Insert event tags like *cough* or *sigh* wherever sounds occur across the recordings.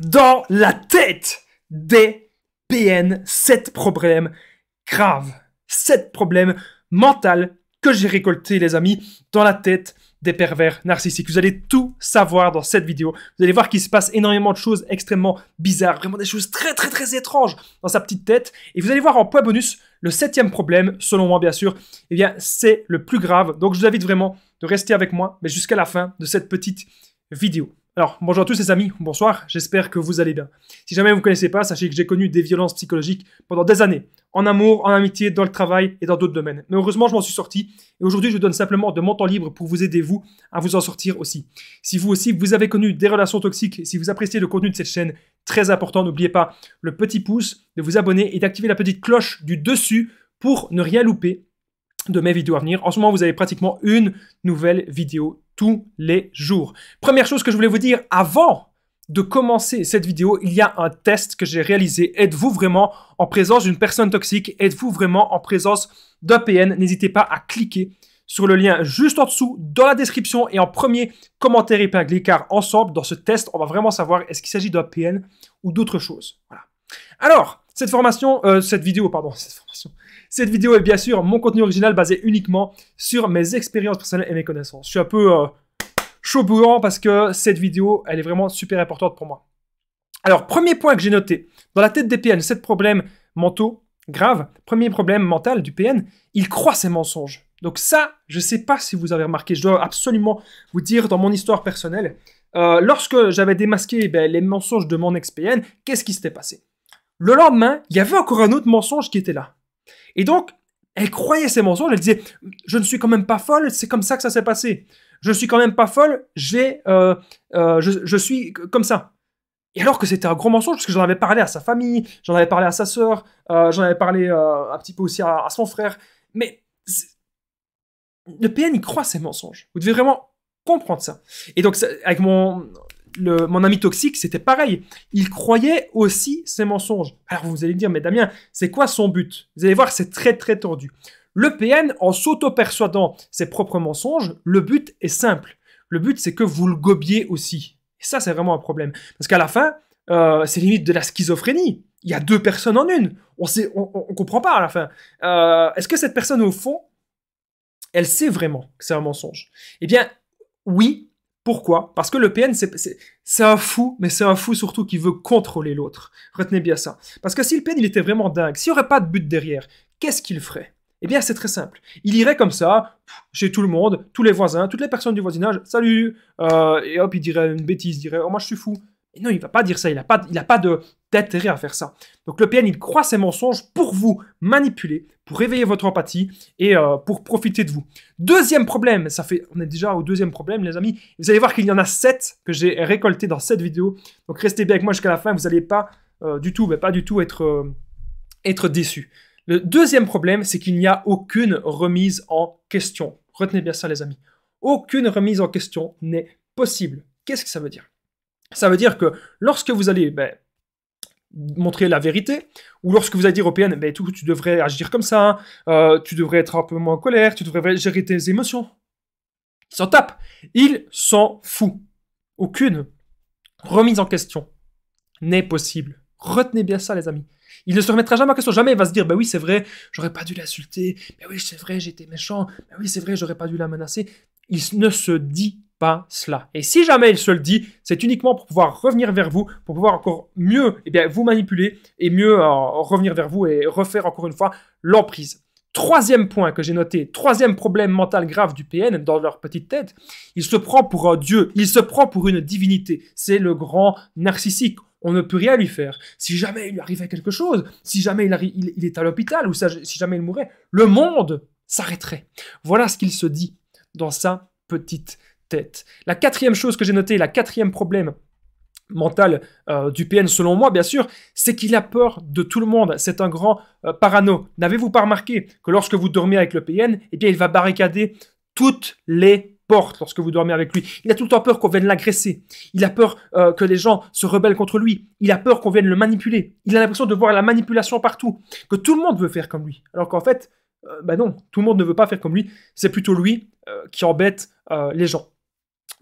dans la tête des PN sept problèmes graves, sept problèmes mentaux que j'ai récoltés, les amis, dans la tête des pervers narcissiques. Vous allez tout savoir dans cette vidéo. Vous allez voir qu'il se passe énormément de choses extrêmement bizarres, vraiment des choses très très très étranges dans sa petite tête. Et vous allez voir en point bonus le septième problème, selon moi bien sûr, et eh bien c'est le plus grave. Donc je vous invite vraiment de rester avec moi, jusqu'à la fin de cette petite vidéo. Alors, bonjour à tous les amis, bonsoir, j'espère que vous allez bien. Si jamais vous ne connaissez pas, sachez que j'ai connu des violences psychologiques pendant des années, en amour, en amitié, dans le travail et dans d'autres domaines. Mais heureusement, je m'en suis sorti et aujourd'hui, je vous donne simplement de mon temps libre pour vous aider, vous, à vous en sortir aussi. Si vous aussi, vous avez connu des relations toxiques si vous appréciez le contenu de cette chaîne, très important, n'oubliez pas le petit pouce, de vous abonner et d'activer la petite cloche du dessus pour ne rien louper de mes vidéos à venir. En ce moment, vous avez pratiquement une nouvelle vidéo tous les jours. Première chose que je voulais vous dire avant de commencer cette vidéo, il y a un test que j'ai réalisé. Êtes-vous vraiment en présence d'une personne toxique Êtes-vous vraiment en présence d'un PN N'hésitez pas à cliquer sur le lien juste en dessous dans la description et en premier commentaire épinglé car ensemble dans ce test on va vraiment savoir est-ce qu'il s'agit d'un PN ou d'autre chose. Voilà. Alors, cette formation, euh, cette vidéo, pardon, *laughs* cette formation, cette vidéo est bien sûr mon contenu original basé uniquement sur mes expériences personnelles et mes connaissances. Je suis un peu euh, parce que cette vidéo, elle est vraiment super importante pour moi. Alors, premier point que j'ai noté, dans la tête des PN, sept problèmes mentaux graves, premier problème mental du PN, il croit ses mensonges. Donc ça, je ne sais pas si vous avez remarqué, je dois absolument vous dire dans mon histoire personnelle, euh, lorsque j'avais démasqué ben, les mensonges de mon ex-PN, qu'est-ce qui s'était passé le lendemain, il y avait encore un autre mensonge qui était là. Et donc, elle croyait ces mensonges, elle disait Je ne suis quand même pas folle, c'est comme ça que ça s'est passé. Je suis quand même pas folle, j'ai, euh, euh, je, suis comme ça. Et alors que c'était un gros mensonge, parce que j'en avais parlé à sa famille, j'en avais parlé à sa sœur, euh, j'en avais parlé un petit peu aussi à, à son frère. Mais le PN, il croit ces mensonges. Vous devez vraiment comprendre ça. Et donc, avec mon, mon ami toxique, c'était pareil. Il croyait aussi ses mensonges. Alors vous allez me dire, mais Damien, c'est quoi son but Vous allez voir, c'est très très tordu Le PN, en s'auto-persuadant ses propres mensonges, le but est simple. Le but, c'est que vous le gobiez aussi. Et ça, c'est vraiment un problème. Parce qu'à la fin, euh, c'est limite de la schizophrénie. Il y a deux personnes en une. On ne on, comprend pas à la fin. Euh, est-ce que cette personne, au fond, elle sait vraiment que c'est un mensonge Eh bien, oui, pourquoi Parce que le PN, c'est un fou, mais c'est un fou surtout qui veut contrôler l'autre. Retenez bien ça. Parce que si le PN, il était vraiment dingue, s'il n'y aurait pas de but derrière, qu'est-ce qu'il ferait Eh bien, c'est très simple. Il irait comme ça, chez tout le monde, tous les voisins, toutes les personnes du voisinage, salut, euh, et hop, il dirait une bêtise, il dirait, oh, moi je suis fou, non, il va pas dire ça, il n'a pas, a pas d'intérêt à faire ça. Donc le PN, il croit ses mensonges pour vous manipuler, pour réveiller votre empathie et euh, pour profiter de vous. Deuxième problème, ça fait, on est déjà au deuxième problème les amis, vous allez voir qu'il y en a sept que j'ai récolté dans cette vidéo. Donc restez bien avec moi jusqu'à la fin, vous n'allez pas euh, du tout, pas du tout être, euh, être déçu. Le deuxième problème, c'est qu'il n'y a aucune remise en question. Retenez bien ça les amis. Aucune remise en question n'est possible. Qu'est-ce que ça veut dire ça veut dire que lorsque vous allez ben, montrer la vérité, ou lorsque vous allez dire au PN, ben, tout, tu devrais agir comme ça, euh, tu devrais être un peu moins en colère, tu devrais gérer tes émotions. Ils s'en tapent. Ils s'en fous. Aucune remise en question n'est possible. Retenez bien ça, les amis. Il ne se remettra jamais en question. Jamais il va se dire, ben oui, c'est vrai, j'aurais pas dû l'insulter. Ben oui, c'est vrai, j'étais méchant. Ben oui, c'est vrai, j'aurais pas dû la menacer. Il ne se dit cela. Et si jamais il se le dit, c'est uniquement pour pouvoir revenir vers vous, pour pouvoir encore mieux eh bien, vous manipuler et mieux euh, revenir vers vous et refaire encore une fois l'emprise. Troisième point que j'ai noté, troisième problème mental grave du PN dans leur petite tête, il se prend pour un dieu, il se prend pour une divinité. C'est le grand narcissique. On ne peut rien lui faire. Si jamais il lui arrivait quelque chose, si jamais il, il est à l'hôpital ou si jamais il mourait, le monde s'arrêterait. Voilà ce qu'il se dit dans sa petite la quatrième chose que j'ai notée, la quatrième problème mental euh, du PN selon moi bien sûr, c'est qu'il a peur de tout le monde, c'est un grand euh, parano. N'avez-vous pas remarqué que lorsque vous dormez avec le PN, eh bien il va barricader toutes les portes lorsque vous dormez avec lui. Il a tout le temps peur qu'on vienne l'agresser. Il a peur euh, que les gens se rebellent contre lui. Il a peur qu'on vienne le manipuler. Il a l'impression de voir la manipulation partout, que tout le monde veut faire comme lui. Alors qu'en fait, ben non, tout le monde ne veut pas faire comme lui. C'est plutôt lui qui embête les gens.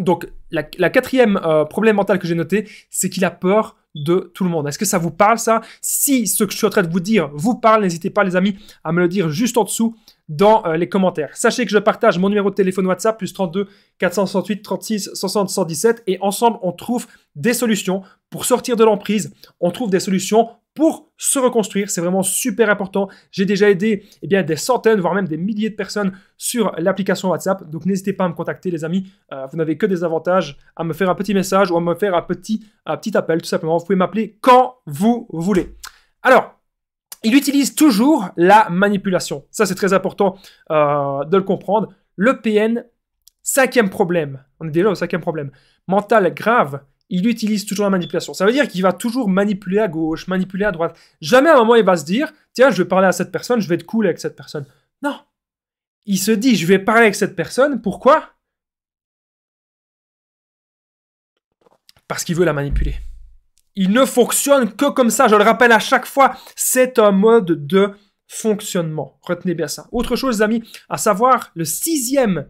Donc, la, quatrième euh, problème mental que j'ai noté, c'est qu'il a peur de tout le monde. Est-ce que ça vous parle ça Si ce que je suis en train de vous dire vous parle, n'hésitez pas les amis à me le dire juste en dessous dans euh, les commentaires. Sachez que je partage mon numéro de téléphone WhatsApp plus 32 468 36 60 117 et ensemble on trouve des solutions pour sortir de l'emprise, on trouve des solutions pour se reconstruire. C'est vraiment super important. J'ai déjà aidé eh bien, des centaines, voire même des milliers de personnes sur l'application WhatsApp. Donc n'hésitez pas à me contacter, les amis. Euh, vous n'avez que des avantages à me faire un petit message ou à me faire un petit, un petit appel, tout simplement. Vous pouvez m'appeler quand vous voulez. Alors, il utilise toujours la manipulation. Ça, c'est très important euh, de le comprendre. Le PN, cinquième problème. On est déjà au cinquième problème. Mental grave il utilise toujours la manipulation. Ça veut dire qu'il va toujours manipuler à gauche, manipuler à droite. Jamais à un moment, il va se dire, tiens, je vais parler à cette personne, je vais être cool avec cette personne. Non. Il se dit, je vais parler avec cette personne. Pourquoi Parce qu'il veut la manipuler. Il ne fonctionne que comme ça. Je le rappelle à chaque fois, c'est un mode de fonctionnement. Retenez bien ça. Autre chose, amis, à savoir le sixième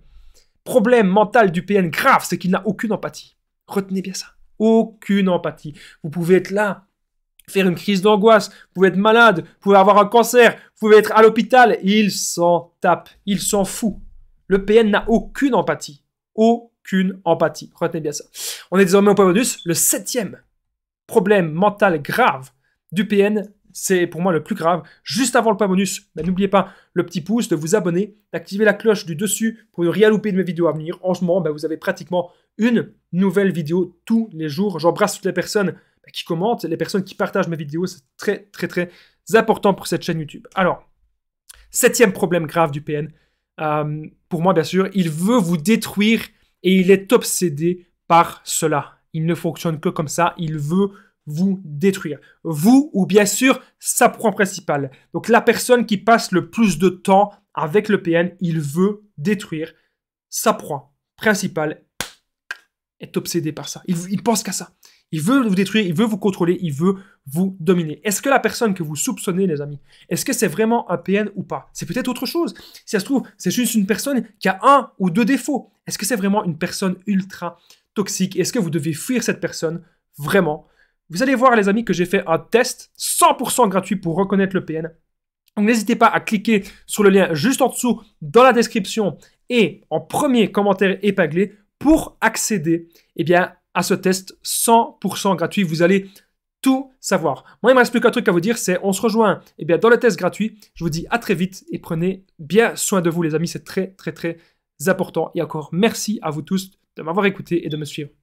problème mental du PN grave, c'est qu'il n'a aucune empathie. Retenez bien ça. Aucune empathie. Vous pouvez être là, faire une crise d'angoisse, vous pouvez être malade, vous pouvez avoir un cancer, vous pouvez être à l'hôpital. Il s'en tape, il s'en fout. Le PN n'a aucune empathie. Aucune empathie. Retenez bien ça. On est désormais au point bonus. Le septième problème mental grave du PN, c'est pour moi le plus grave. Juste avant le point bonus, bah, n'oubliez pas le petit pouce, de vous abonner, d'activer la cloche du dessus pour ne rien louper de mes vidéos à venir. En ce moment, bah, vous avez pratiquement une nouvelle vidéo tous les jours. J'embrasse toutes les personnes qui commentent, les personnes qui partagent mes vidéos. C'est très, très, très important pour cette chaîne YouTube. Alors, septième problème grave du PN, euh, pour moi, bien sûr, il veut vous détruire et il est obsédé par cela. Il ne fonctionne que comme ça. Il veut vous détruire. Vous ou bien sûr sa proie principale. Donc la personne qui passe le plus de temps avec le PN, il veut détruire sa proie principale est obsédé par ça. Il, il pense qu'à ça. Il veut vous détruire, il veut vous contrôler, il veut vous dominer. Est-ce que la personne que vous soupçonnez, les amis, est-ce que c'est vraiment un PN ou pas C'est peut-être autre chose. Si ça se trouve, c'est juste une personne qui a un ou deux défauts. Est-ce que c'est vraiment une personne ultra toxique Est-ce que vous devez fuir cette personne Vraiment Vous allez voir, les amis, que j'ai fait un test 100% gratuit pour reconnaître le PN. Donc n'hésitez pas à cliquer sur le lien juste en dessous dans la description et en premier commentaire épinglé pour accéder eh bien, à ce test 100% gratuit. Vous allez tout savoir. Moi, il ne me reste plus qu'un truc à vous dire, c'est on se rejoint eh bien, dans le test gratuit. Je vous dis à très vite et prenez bien soin de vous, les amis. C'est très, très, très important. Et encore, merci à vous tous de m'avoir écouté et de me suivre.